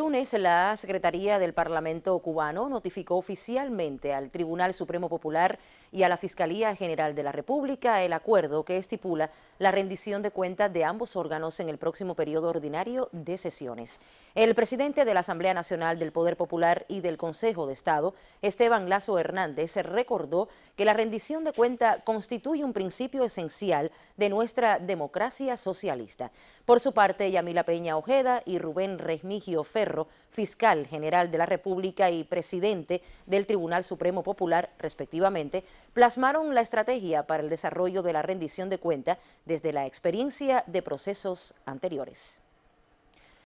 Lunes, la Secretaría del Parlamento cubano notificó oficialmente al Tribunal Supremo Popular y a la Fiscalía General de la República el acuerdo que estipula la rendición de cuentas de ambos órganos en el próximo periodo ordinario de sesiones. El presidente de la Asamblea Nacional del Poder Popular y del Consejo de Estado, Esteban Lazo Hernández, recordó que la rendición de cuentas constituye un principio esencial de nuestra democracia socialista. Por su parte, Yamila Peña Ojeda y Rubén Resmigio Ferro fiscal general de la República y presidente del Tribunal Supremo Popular, respectivamente, plasmaron la estrategia para el desarrollo de la rendición de cuenta desde la experiencia de procesos anteriores.